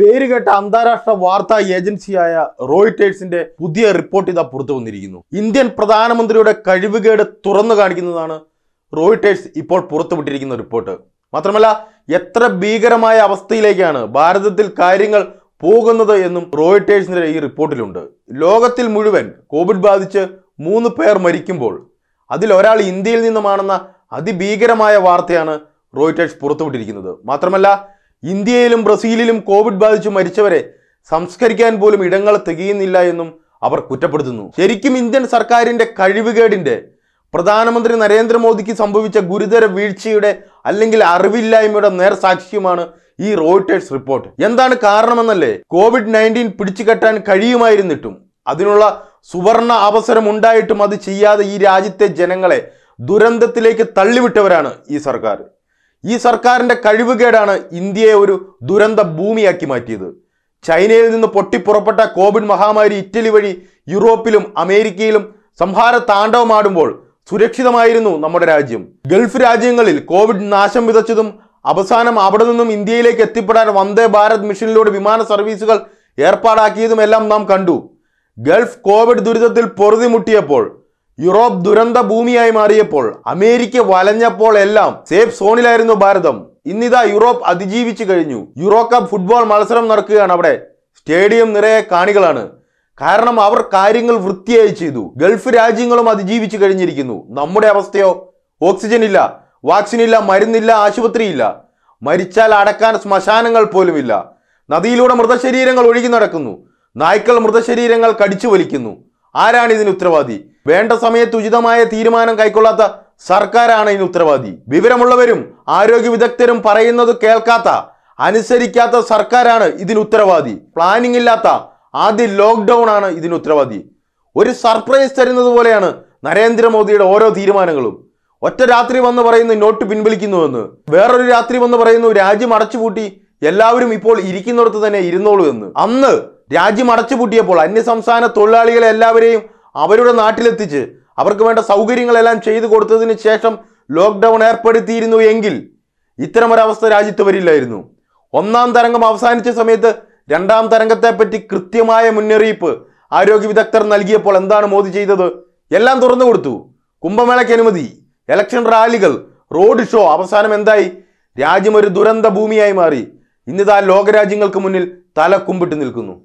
പേരുകേട്ട അന്താരാഷ്ട്ര വാർത്താ ഏജൻസിയായ റോയിറ്റേഴ്സിന്റെ പുതിയ റിപ്പോർട്ട് ഇതാ പുറത്തു വന്നിരിക്കുന്നു ഇന്ത്യൻ പ്രധാനമന്ത്രിയുടെ കഴിവുകേട് തുറന്നു കാണിക്കുന്നതാണ് റോയിറ്റേഴ്സ് ഇപ്പോൾ പുറത്തുവിട്ടിരിക്കുന്ന റിപ്പോർട്ട് മാത്രമല്ല എത്ര ഭീകരമായ അവസ്ഥയിലേക്കാണ് ഭാരതത്തിൽ കാര്യങ്ങൾ പോകുന്നത് എന്നും റോയിറ്റേഴ്സിന്റെ ഈ റിപ്പോർട്ടിലുണ്ട് ലോകത്തിൽ മുഴുവൻ കോവിഡ് ബാധിച്ച് മൂന്ന് പേർ മരിക്കുമ്പോൾ അതിൽ ഒരാൾ ഇന്ത്യയിൽ നിന്നുമാണെന്ന അതിഭീകരമായ വാർത്തയാണ് റോയിറ്റേഴ്സ് പുറത്തുവിട്ടിരിക്കുന്നത് മാത്രമല്ല ഇന്ത്യയിലും ബ്രസീലിലും കോവിഡ് ബാധിച്ചു മരിച്ചവരെ സംസ്കരിക്കാൻ പോലും ഇടങ്ങൾ തികയുന്നില്ല എന്നും അവർ കുറ്റപ്പെടുത്തുന്നു ശരിക്കും ഇന്ത്യൻ സർക്കാരിന്റെ കഴിവുകേടിന്റെ പ്രധാനമന്ത്രി നരേന്ദ്രമോദിക്ക് സംഭവിച്ച ഗുരുതര വീഴ്ചയുടെ അല്ലെങ്കിൽ അറിവില്ലായ്മയുടെ നേർസാക്ഷ്യമാണ് ഈ റോയിട്ടേഴ്സ് റിപ്പോർട്ട് എന്താണ് കാരണമെന്നല്ലേ കോവിഡ് നയൻറ്റീൻ പിടിച്ചു കെട്ടാൻ കഴിയുമായിരുന്നിട്ടും അതിനുള്ള സുവർണ അവസരം ഉണ്ടായിട്ടും അത് ചെയ്യാതെ ഈ രാജ്യത്തെ ജനങ്ങളെ ദുരന്തത്തിലേക്ക് തള്ളിവിട്ടവരാണ് ഈ സർക്കാർ ഈ സർക്കാരിൻ്റെ കഴിവുകേടാണ് ഇന്ത്യയെ ഒരു ദുരന്ത ഭൂമിയാക്കി മാറ്റിയത് ചൈനയിൽ നിന്ന് പൊട്ടിപ്പുറപ്പെട്ട കോവിഡ് മഹാമാരി ഇറ്റലി വഴി യൂറോപ്പിലും അമേരിക്കയിലും സംഹാര താണ്ഡവമാടുമ്പോൾ സുരക്ഷിതമായിരുന്നു നമ്മുടെ രാജ്യം ഗൾഫ് രാജ്യങ്ങളിൽ കോവിഡ് നാശം വിതച്ചതും അവസാനം അവിടെ നിന്നും ഇന്ത്യയിലേക്ക് എത്തിപ്പെടാൻ വന്ദേ ഭാരത് മിഷനിലൂടെ വിമാന സർവീസുകൾ ഏർപ്പാടാക്കിയതുമെല്ലാം നാം കണ്ടു ഗൾഫ് കോവിഡ് ദുരിതത്തിൽ പൊറുതിമുട്ടിയപ്പോൾ യൂറോപ്പ് ദുരന്ത ഭൂമിയായി മാറിയപ്പോൾ അമേരിക്ക വലഞ്ഞപ്പോൾ എല്ലാം സേഫ് സോണിലായിരുന്നു ഭാരതം ഇന്നിതാ യൂറോപ്പ് അതിജീവിച്ചു കഴിഞ്ഞു യൂറോ കപ്പ് ഫുട്ബോൾ മത്സരം നടക്കുകയാണ് അവിടെ സ്റ്റേഡിയം നിറയെ കാണികളാണ് കാരണം അവർ കാര്യങ്ങൾ വൃത്തിയായി ചെയ്തു ഗൾഫ് രാജ്യങ്ങളും അതിജീവിച്ചു കഴിഞ്ഞിരിക്കുന്നു നമ്മുടെ അവസ്ഥയോ ഓക്സിജൻ ഇല്ല വാക്സിൻ ഇല്ല മരുന്നില്ല ആശുപത്രിയില്ല മരിച്ചാൽ അടക്കാൻ ശ്മശാനങ്ങൾ പോലുമില്ല നദിയിലൂടെ മൃതശരീരങ്ങൾ ഒഴുകി നടക്കുന്നു നായ്ക്കൾ മൃതശരീരങ്ങൾ കടിച്ചു വലിക്കുന്നു ആരാണ് ഇതിന് ഉത്തരവാദി വേണ്ട സമയത്ത് ഉചിതമായ തീരുമാനം കൈക്കൊള്ളാത്ത സർക്കാരാണ് ഇതിന് ഉത്തരവാദി വിവരമുള്ളവരും ആരോഗ്യ വിദഗ്ധരും പറയുന്നത് കേൾക്കാത്ത അനുസരിക്കാത്ത സർക്കാരാണ് ഇതിന് ഉത്തരവാദി പ്ലാനിംഗ് ഇല്ലാത്ത ആദ്യ ലോക്ക്ഡൗൺ ആണ് ഇതിന് ഉത്തരവാദി ഒരു സർപ്രൈസ് തരുന്നത് പോലെയാണ് നരേന്ദ്രമോദിയുടെ ഓരോ തീരുമാനങ്ങളും ഒറ്റ രാത്രി വന്ന് പറയുന്നു നോട്ട് പിൻവലിക്കുന്നുവെന്ന് വേറൊരു രാത്രി വന്ന് പറയുന്നു രാജ്യം അടച്ചുപൂട്ടി എല്ലാവരും ഇപ്പോൾ ഇരിക്കുന്നിടത്ത് തന്നെ ഇരുന്നോളൂ എന്ന് അന്ന് രാജ്യം അടച്ചുപൂട്ടിയപ്പോൾ അന്യസംസ്ഥാന തൊഴിലാളികളെ എല്ലാവരെയും അവരുടെ നാട്ടിലെത്തിച്ച് അവർക്ക് വേണ്ട സൗകര്യങ്ങളെല്ലാം ചെയ്തു കൊടുത്തതിന് ശേഷം ലോക്ക്ഡൗൺ ഏർപ്പെടുത്തിയിരുന്നു എങ്കിൽ ഇത്തരമൊരവസ്ഥ രാജ്യത്ത് വരില്ലായിരുന്നു ഒന്നാം തരംഗം അവസാനിച്ച സമയത്ത് രണ്ടാം പറ്റി കൃത്യമായ മുന്നറിയിപ്പ് ആരോഗ്യ വിദഗ്ധർ നൽകിയപ്പോൾ എന്താണ് മോദി ചെയ്തത് എല്ലാം തുറന്നു കൊടുത്തു കുംഭമേളയ്ക്ക് അനുമതി ഇലക്ഷൻ റാലികൾ റോഡ് ഷോ അവസാനം എന്തായി രാജ്യം ഒരു ദുരന്ത ഭൂമിയായി മാറി ഇന്നിതാ ലോകരാജ്യങ്ങൾക്ക് മുന്നിൽ തല കുമ്പിട്ട് നിൽക്കുന്നു